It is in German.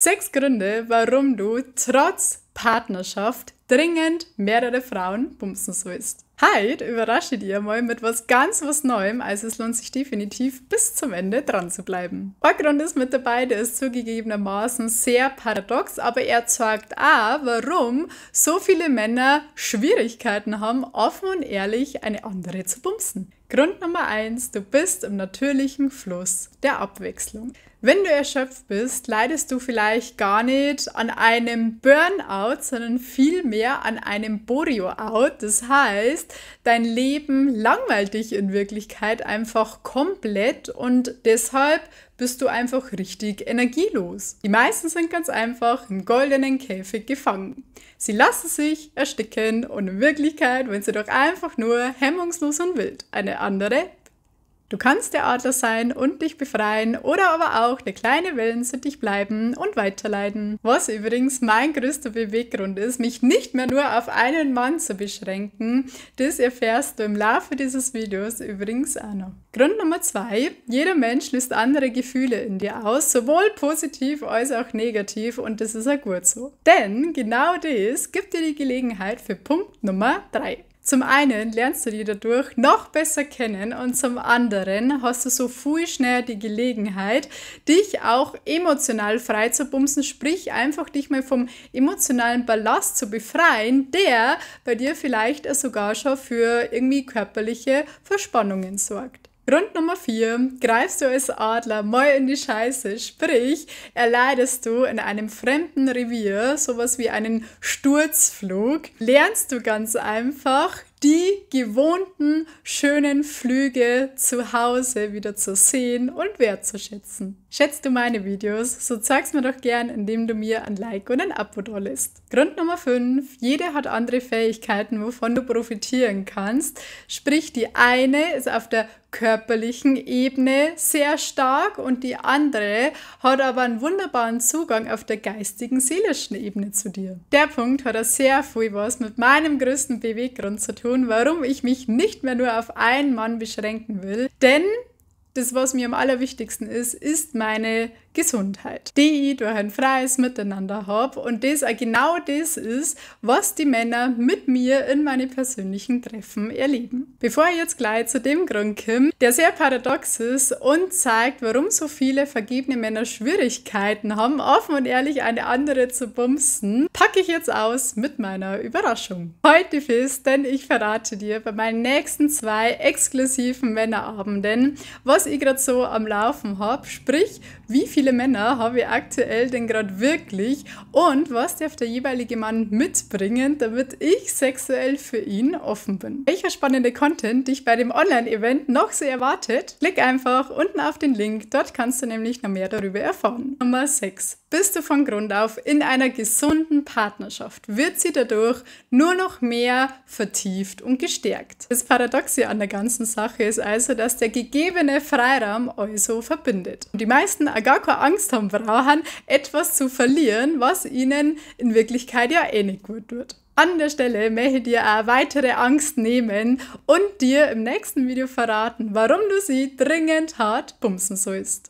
Sechs Gründe, warum du trotz Partnerschaft dringend mehrere Frauen bumsen sollst. Heute überrasche ich dir mal mit was ganz was Neuem, also es lohnt sich definitiv bis zum Ende dran zu bleiben. Ein Grund ist mit dabei, der ist zugegebenermaßen sehr paradox, aber er zeigt auch, warum so viele Männer Schwierigkeiten haben, offen und ehrlich eine andere zu bumsen. Grund Nummer eins: du bist im natürlichen Fluss der Abwechslung. Wenn du erschöpft bist, leidest du vielleicht gar nicht an einem Burnout, sondern vielmehr an einem Borio-out. Das heißt, dein Leben langweilt dich in Wirklichkeit einfach komplett und deshalb bist du einfach richtig energielos. Die meisten sind ganz einfach im goldenen Käfig gefangen. Sie lassen sich ersticken und in Wirklichkeit wollen sie doch einfach nur hemmungslos und wild eine andere. Du kannst der Adler sein und dich befreien oder aber auch der kleine Willens zu dich bleiben und weiterleiten. Was übrigens mein größter Beweggrund ist, mich nicht mehr nur auf einen Mann zu beschränken. Das erfährst du im Laufe dieses Videos übrigens auch noch. Grund Nummer zwei: Jeder Mensch löst andere Gefühle in dir aus, sowohl positiv als auch negativ und das ist auch gut so. Denn genau das gibt dir die Gelegenheit für Punkt Nummer drei. Zum einen lernst du die dadurch noch besser kennen und zum anderen hast du so viel schneller die Gelegenheit, dich auch emotional frei zu bumsen, sprich einfach dich mal vom emotionalen Ballast zu befreien, der bei dir vielleicht sogar schon für irgendwie körperliche Verspannungen sorgt. Grund Nummer 4. Greifst du als Adler mal in die Scheiße, sprich, erleidest du in einem fremden Revier sowas wie einen Sturzflug, lernst du ganz einfach, die gewohnten schönen Flüge zu Hause wieder zu sehen und wertzuschätzen. Schätzt du meine Videos? So zeig's mir doch gern, indem du mir ein Like und ein Abo dollest. Grund Nummer 5. Jede hat andere Fähigkeiten, wovon du profitieren kannst. Sprich, die eine ist auf der körperlichen Ebene sehr stark und die andere hat aber einen wunderbaren Zugang auf der geistigen, seelischen Ebene zu dir. Der Punkt hat auch sehr viel was mit meinem größten Beweggrund zu tun tun, warum ich mich nicht mehr nur auf einen Mann beschränken will. Denn das, was mir am allerwichtigsten ist, ist meine Gesundheit, die ich durch ein freies Miteinander habe und das auch äh, genau das ist, was die Männer mit mir in meine persönlichen Treffen erleben. Bevor ich jetzt gleich zu dem Grund komme, der sehr paradox ist und zeigt, warum so viele vergebene Männer Schwierigkeiten haben, offen und ehrlich eine andere zu bumsen, packe ich jetzt aus mit meiner Überraschung. Heute fest, denn ich verrate dir bei meinen nächsten zwei exklusiven Männerabenden, was ich gerade so am Laufen habe, sprich, wie viele viele Männer habe ich aktuell denn gerade wirklich und was darf der jeweilige Mann mitbringen, damit ich sexuell für ihn offen bin. Welcher spannende Content dich bei dem Online-Event noch so erwartet? Klick einfach unten auf den Link, dort kannst du nämlich noch mehr darüber erfahren. Nummer 6 bist du von Grund auf in einer gesunden Partnerschaft, wird sie dadurch nur noch mehr vertieft und gestärkt. Das Paradoxe an der ganzen Sache ist also, dass der gegebene Freiraum euch so also verbindet. Und die meisten auch gar keine Angst haben brauchen, etwas zu verlieren, was ihnen in Wirklichkeit ja eh nicht gut tut. An der Stelle möchte ich dir auch weitere Angst nehmen und dir im nächsten Video verraten, warum du sie dringend hart bumsen sollst.